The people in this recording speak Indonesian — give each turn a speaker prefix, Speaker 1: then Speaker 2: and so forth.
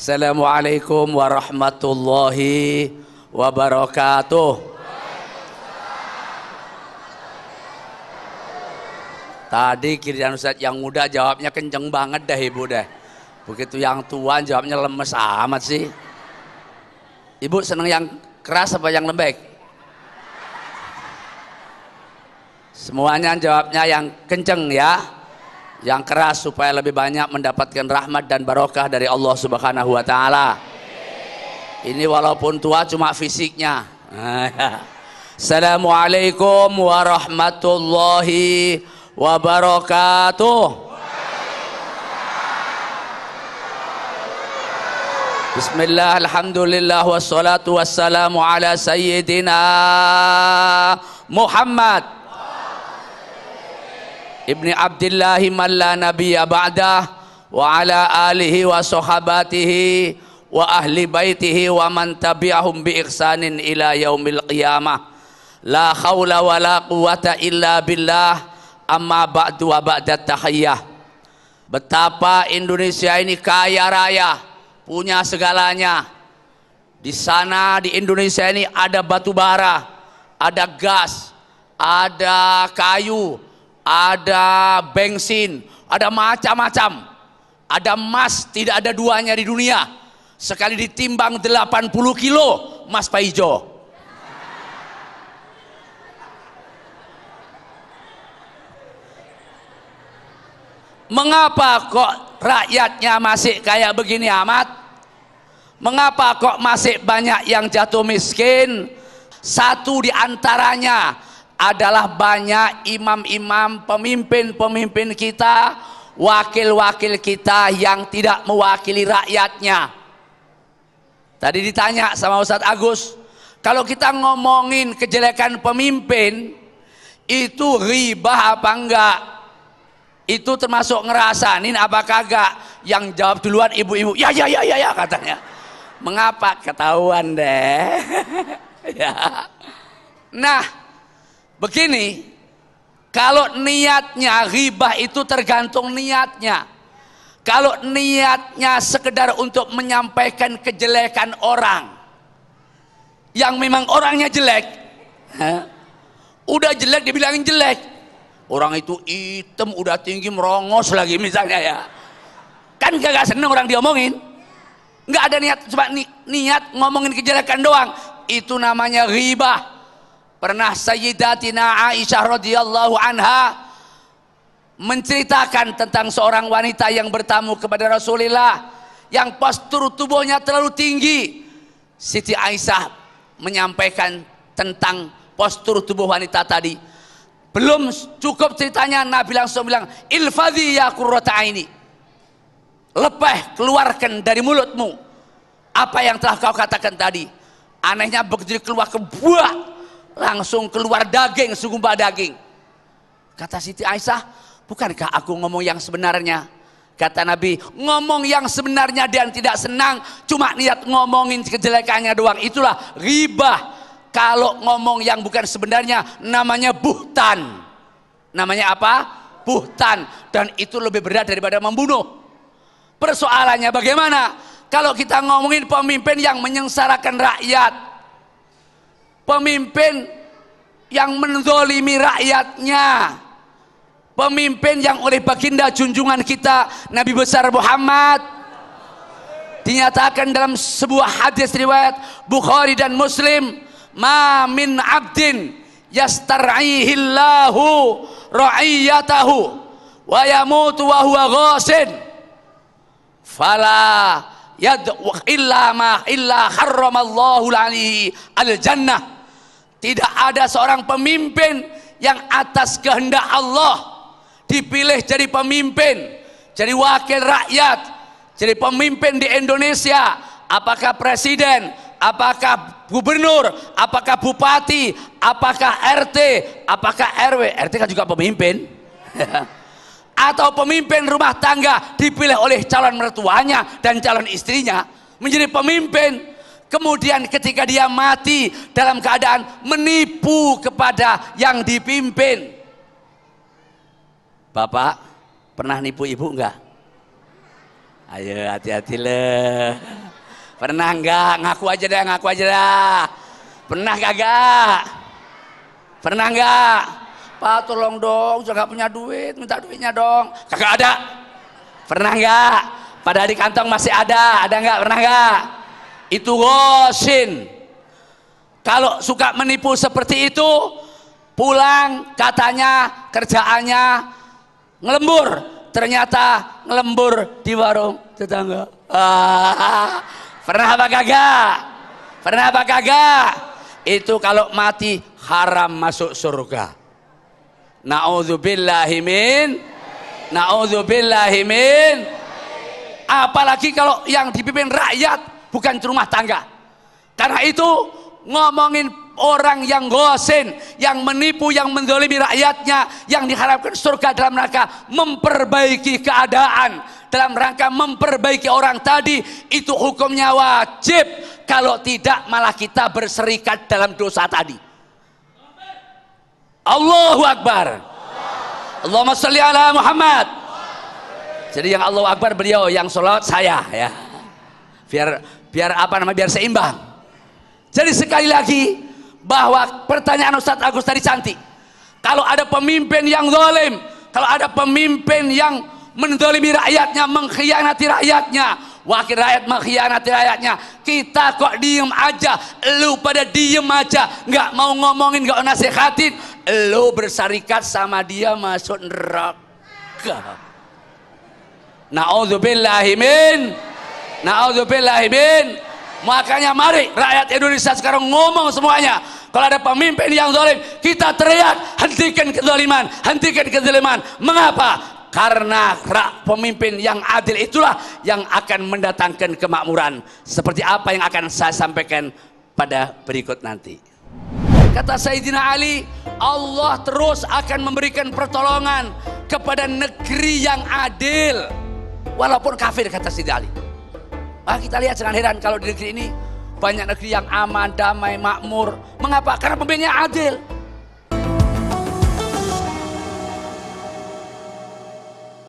Speaker 1: Assalamualaikum warahmatullahi wabarakatuh. Tadi kirian Ustaz yang muda jawabnya kenceng banget dah ibu deh. Begitu yang tua jawabnya lemes amat sih. Ibu seneng yang keras apa yang lembek? Semuanya jawabnya yang kenceng ya yang keras supaya lebih banyak mendapatkan rahmat dan barokah dari Allah Subhanahu wa taala. Ini walaupun tua cuma fisiknya. Assalamualaikum warahmatullahi wabarakatuh. Bismillah, Alhamdulillah, wassalatu wassalamu ala sayyidina Muhammad. Ibni Abdullah malla nabiyya ba'dah wa ala alihi wa sahabatihi wa ahli baitihi wa man bi ihsanin ila qiyamah. La khawla wa illa billah Betapa Indonesia ini kaya raya, punya segalanya. Di sana di Indonesia ini ada batu bara, ada gas, ada kayu, ada bensin, ada macam-macam. Ada emas, tidak ada duanya di dunia. Sekali ditimbang 80 kilo, emas Pak Ijo. Mengapa kok rakyatnya masih kayak begini amat? Mengapa kok masih banyak yang jatuh miskin? Satu di antaranya adalah banyak imam-imam, pemimpin-pemimpin kita, wakil-wakil kita yang tidak mewakili rakyatnya. Tadi ditanya sama Ustadz Agus, kalau kita ngomongin kejelekan pemimpin, itu riba apa enggak? Itu termasuk ngerasanin apa kagak? Yang jawab duluan ibu-ibu, ya ya ya ya ya katanya. Mengapa? Ketahuan deh. ya. Nah, Begini, kalau niatnya ribah itu tergantung niatnya. Kalau niatnya sekedar untuk menyampaikan kejelekan orang yang memang orangnya jelek, ha? udah jelek dibilangin jelek. Orang itu hitam, udah tinggi, merongos lagi misalnya ya. Kan gak, gak seneng orang diomongin. Gak ada niat, cuma ni, niat ngomongin kejelekan doang. Itu namanya ribah. Pernah Sayyidatina Aisyah radhiyallahu anha menceritakan tentang seorang wanita yang bertamu kepada Rasulullah yang postur tubuhnya terlalu tinggi. Siti Aisyah menyampaikan tentang postur tubuh wanita tadi. Belum cukup ceritanya Nabi langsung bilang ilfadhi ya qurrata aini. Lepeh keluarkan dari mulutmu apa yang telah kau katakan tadi. Anehnya begitu keluar ke buah langsung keluar daging, segumpal daging. Kata Siti Aisyah, bukankah aku ngomong yang sebenarnya? Kata Nabi, ngomong yang sebenarnya dan tidak senang, cuma niat ngomongin kejelekannya doang. Itulah ribah. Kalau ngomong yang bukan sebenarnya, namanya buhtan. Namanya apa? Buhtan. Dan itu lebih berat daripada membunuh. Persoalannya bagaimana? Kalau kita ngomongin pemimpin yang menyengsarakan rakyat, Pemimpin yang menzolimi rakyatnya. Pemimpin yang oleh baginda junjungan kita Nabi besar Muhammad dinyatakan dalam sebuah hadis riwayat Bukhari dan Muslim, "Ma min abdin yastar'ihillahu ra'iyatahu wa yamutu wa huwa ghasin." Fala yad illa ma illa harramallahu alaihi al jannah tidak ada seorang pemimpin yang atas kehendak Allah dipilih jadi pemimpin, jadi wakil rakyat, jadi pemimpin di Indonesia. Apakah presiden, apakah gubernur, apakah bupati, apakah RT, apakah RW. RT kan juga pemimpin. Atau pemimpin rumah tangga dipilih oleh calon mertuanya dan calon istrinya menjadi pemimpin Kemudian ketika dia mati dalam keadaan menipu kepada yang dipimpin. Bapak pernah nipu ibu enggak? Ayo hati-hati le. Pernah enggak? Ngaku aja dah, ngaku aja dah. Pernah kagak? Pernah enggak? Pak tolong dong, saya nggak punya duit, minta duitnya dong. Kagak ada. Pernah enggak? Pada di kantong masih ada, ada enggak? Pernah enggak? itu gosin kalau suka menipu seperti itu pulang katanya kerjaannya ngelembur ternyata ngelembur di warung tetangga ah, pernah apa kagak pernah apa kagak itu kalau mati haram masuk surga na'udzubillahimin na'udzubillahimin apalagi kalau yang dipimpin rakyat bukan rumah tangga. Karena itu ngomongin orang yang gosin, yang menipu, yang mendolimi rakyatnya, yang diharapkan surga dalam rangka memperbaiki keadaan, dalam rangka memperbaiki orang tadi, itu hukumnya wajib. Kalau tidak malah kita berserikat dalam dosa tadi. Allahu Akbar. Allahumma salli ala Muhammad. Jadi yang Allahu Akbar beliau, yang sholat saya ya biar biar apa nama biar seimbang jadi sekali lagi bahwa pertanyaan Ustadz Agus tadi cantik kalau ada pemimpin yang zalim kalau ada pemimpin yang mendolimi rakyatnya mengkhianati rakyatnya wakil rakyat mengkhianati rakyatnya kita kok diem aja lu pada diem aja nggak mau ngomongin nggak nasihatin, lu bersarikat sama dia masuk neraka na'udzubillahimin Na'udzubillah bin. Makanya mari rakyat Indonesia sekarang ngomong semuanya. Kalau ada pemimpin yang zalim, kita teriak hentikan kezaliman, hentikan kezaliman. Mengapa? Karena rak pemimpin yang adil itulah yang akan mendatangkan kemakmuran. Seperti apa yang akan saya sampaikan pada berikut nanti. Kata Sayyidina Ali, Allah terus akan memberikan pertolongan kepada negeri yang adil. Walaupun kafir kata Sayyidina Ali. Ah, kita lihat jangan heran kalau di negeri ini banyak negeri yang aman, damai, makmur. Mengapa? Karena pemimpinnya adil.